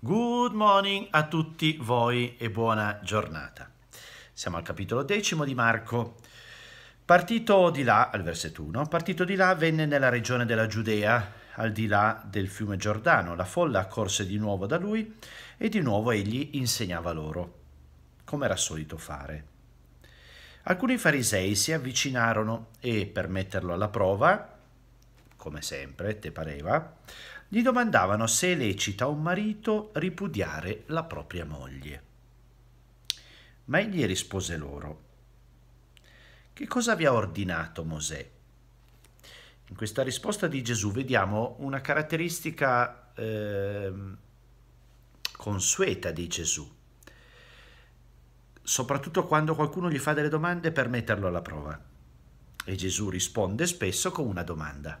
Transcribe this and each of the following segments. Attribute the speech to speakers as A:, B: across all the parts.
A: Good morning a tutti voi e buona giornata. Siamo al capitolo decimo di Marco. Partito di là, al versetto 1, partito di là venne nella regione della Giudea, al di là del fiume Giordano. La folla accorse di nuovo da lui e di nuovo egli insegnava loro, come era solito fare. Alcuni farisei si avvicinarono e, per metterlo alla prova, come sempre, te pareva, gli domandavano se è lecita a un marito ripudiare la propria moglie. Ma egli rispose loro, Che cosa vi ha ordinato Mosè? In questa risposta di Gesù vediamo una caratteristica eh, consueta di Gesù, soprattutto quando qualcuno gli fa delle domande per metterlo alla prova. E Gesù risponde spesso con una domanda.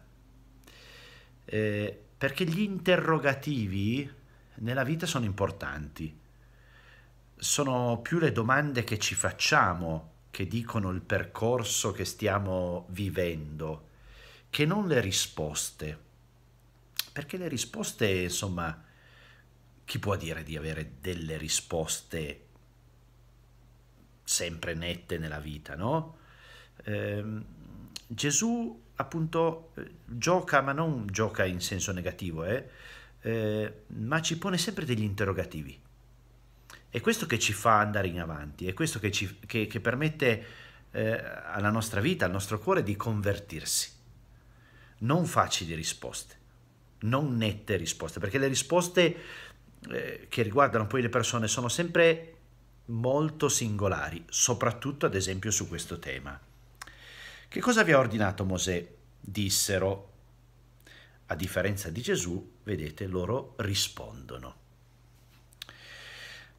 A: Eh, perché gli interrogativi nella vita sono importanti. Sono più le domande che ci facciamo che dicono il percorso che stiamo vivendo, che non le risposte. Perché le risposte, insomma, chi può dire di avere delle risposte sempre nette nella vita, no? Eh, Gesù appunto eh, gioca, ma non gioca in senso negativo, eh, eh, ma ci pone sempre degli interrogativi. È questo che ci fa andare in avanti, è questo che, ci, che, che permette eh, alla nostra vita, al nostro cuore di convertirsi. Non facili risposte, non nette risposte, perché le risposte eh, che riguardano poi le persone sono sempre molto singolari, soprattutto ad esempio su questo tema. Che cosa vi ha ordinato Mosè? dissero. A differenza di Gesù, vedete, loro rispondono.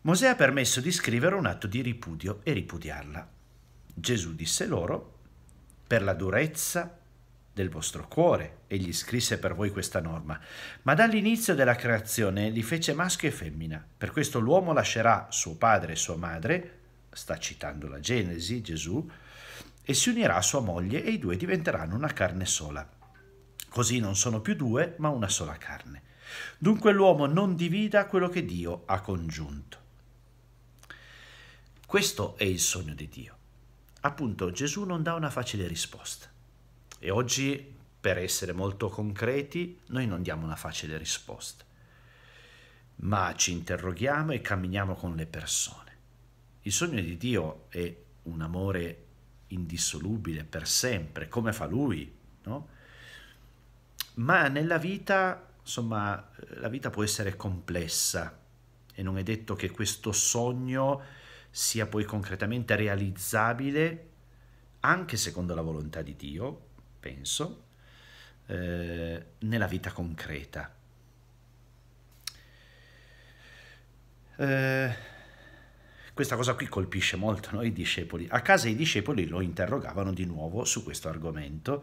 A: Mosè ha permesso di scrivere un atto di ripudio e ripudiarla. Gesù disse loro, per la durezza del vostro cuore, egli scrisse per voi questa norma, ma dall'inizio della creazione li fece maschio e femmina. Per questo l'uomo lascerà suo padre e sua madre, sta citando la Genesi, Gesù, e si unirà a sua moglie e i due diventeranno una carne sola. Così non sono più due, ma una sola carne. Dunque l'uomo non divida quello che Dio ha congiunto. Questo è il sogno di Dio. Appunto, Gesù non dà una facile risposta. E oggi, per essere molto concreti, noi non diamo una facile risposta. Ma ci interroghiamo e camminiamo con le persone. Il sogno di Dio è un amore indissolubile per sempre, come fa lui, no? Ma nella vita, insomma, la vita può essere complessa e non è detto che questo sogno sia poi concretamente realizzabile anche secondo la volontà di Dio, penso, eh, nella vita concreta. Eh, questa cosa qui colpisce molto noi discepoli. A casa i discepoli lo interrogavano di nuovo su questo argomento.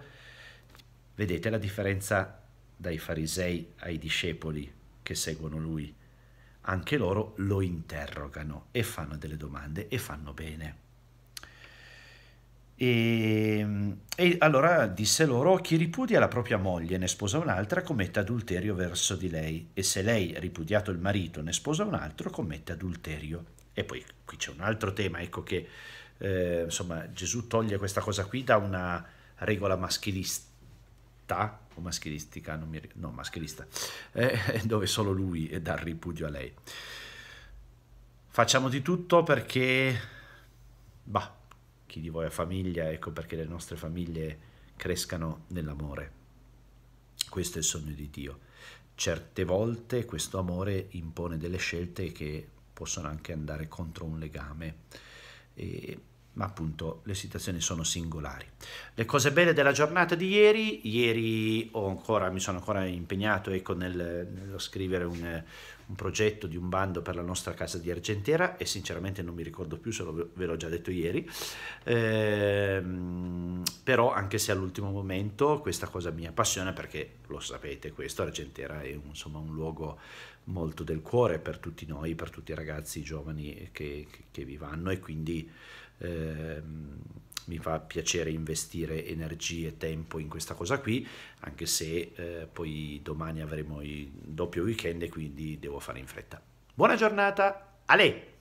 A: Vedete la differenza dai farisei ai discepoli che seguono lui. Anche loro lo interrogano e fanno delle domande e fanno bene. E, ehm, e, allora disse loro, chi ripudia la propria moglie e ne sposa un'altra commette adulterio verso di lei, e se lei, ripudiato il marito, ne sposa un altro, commette adulterio e poi qui c'è un altro tema, ecco che eh, insomma Gesù toglie questa cosa qui da una regola maschilista o maschilistica, non mi, no, maschilista, eh, dove solo lui dà il ripudio a lei. Facciamo di tutto perché, bah, chi di voi ha famiglia, ecco perché le nostre famiglie crescano nell'amore. Questo è il sogno di Dio. Certe volte questo amore impone delle scelte che possono anche andare contro un legame. E, ma appunto le situazioni sono singolari. Le cose belle della giornata di ieri, ieri ancora, mi sono ancora impegnato ecco, nel, nello scrivere un, un, progetto di un bando per la nostra casa di Argentera e sinceramente non mi ricordo più se lo, ve l'ho già detto ieri, ehm, però anche se all'ultimo momento questa cosa mi appassiona perché lo sapete questo, Argentera è un, insomma un luogo molto del cuore per tutti noi, per tutti i ragazzi giovani che, che vi vanno e quindi eh, mi fa piacere investire energie e tempo in questa cosa qui, anche se eh, poi domani avremo il doppio weekend e quindi devo fare in fretta. Buona giornata, Ale!